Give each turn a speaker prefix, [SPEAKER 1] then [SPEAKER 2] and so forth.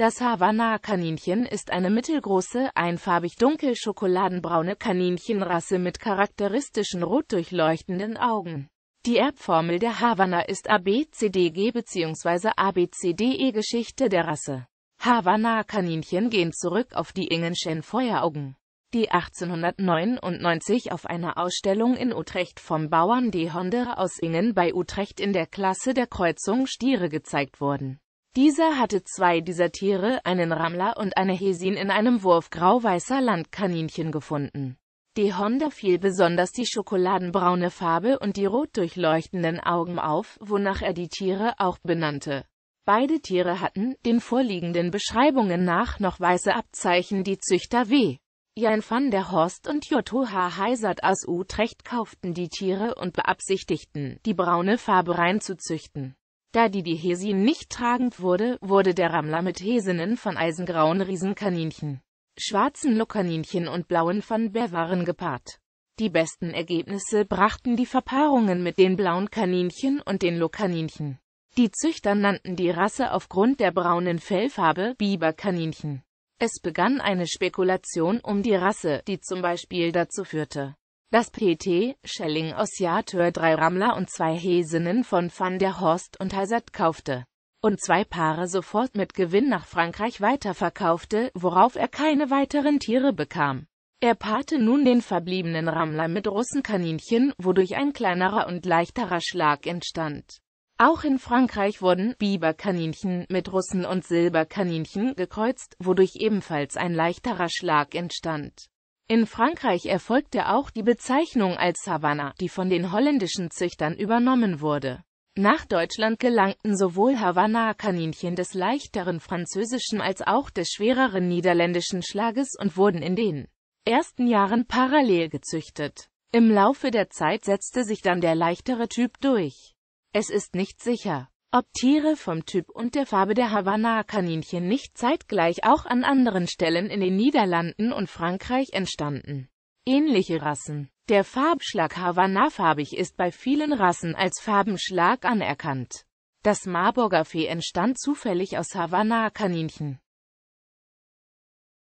[SPEAKER 1] Das Havanna-Kaninchen ist eine mittelgroße, einfarbig dunkel-schokoladenbraune Kaninchenrasse mit charakteristischen rot durchleuchtenden Augen. Die Erbformel der Havanna ist ABCDG bzw. ABCDE Geschichte der Rasse. Havanna-Kaninchen gehen zurück auf die Ingenschen Feueraugen, die 1899 auf einer Ausstellung in Utrecht vom Bauern de Honde aus Ingen bei Utrecht in der Klasse der Kreuzung Stiere gezeigt wurden. Dieser hatte zwei dieser Tiere, einen Rammler und eine Hesin in einem Wurf grau-weißer Landkaninchen gefunden. Die Honda fiel besonders die schokoladenbraune Farbe und die rot durchleuchtenden Augen auf, wonach er die Tiere auch benannte. Beide Tiere hatten, den vorliegenden Beschreibungen nach, noch weiße Abzeichen. Die Züchter W. Jan van der Horst und J.H. Heisert aus Utrecht kauften die Tiere und beabsichtigten, die braune Farbe reinzuzüchten. Da die die Dehesin nicht tragend wurde, wurde der Rammler mit Hesinnen von eisengrauen Riesenkaninchen, schwarzen Lokaninchen und blauen von Beveren gepaart. Die besten Ergebnisse brachten die Verpaarungen mit den blauen Kaninchen und den Lokaninchen. Die Züchter nannten die Rasse aufgrund der braunen Fellfarbe Biberkaninchen. Es begann eine Spekulation um die Rasse, die zum Beispiel dazu führte, das PT, Schelling aus Jahrtür drei Rammler und zwei Hesinnen von Van der Horst und Heisert kaufte und zwei Paare sofort mit Gewinn nach Frankreich weiterverkaufte, worauf er keine weiteren Tiere bekam. Er paarte nun den verbliebenen Rammler mit Russenkaninchen, wodurch ein kleinerer und leichterer Schlag entstand. Auch in Frankreich wurden Biberkaninchen mit Russen und Silberkaninchen gekreuzt, wodurch ebenfalls ein leichterer Schlag entstand. In Frankreich erfolgte auch die Bezeichnung als Havanna, die von den holländischen Züchtern übernommen wurde. Nach Deutschland gelangten sowohl Havanna-Kaninchen des leichteren französischen als auch des schwereren niederländischen Schlages und wurden in den ersten Jahren parallel gezüchtet. Im Laufe der Zeit setzte sich dann der leichtere Typ durch. Es ist nicht sicher, ob Tiere vom Typ und der Farbe der Havanna-Kaninchen nicht zeitgleich auch an anderen Stellen in den Niederlanden und Frankreich entstanden. Ähnliche Rassen Der Farbschlag Havanna-farbig ist bei vielen Rassen als Farbenschlag anerkannt. Das Marburger Fee entstand zufällig aus Havanna-Kaninchen.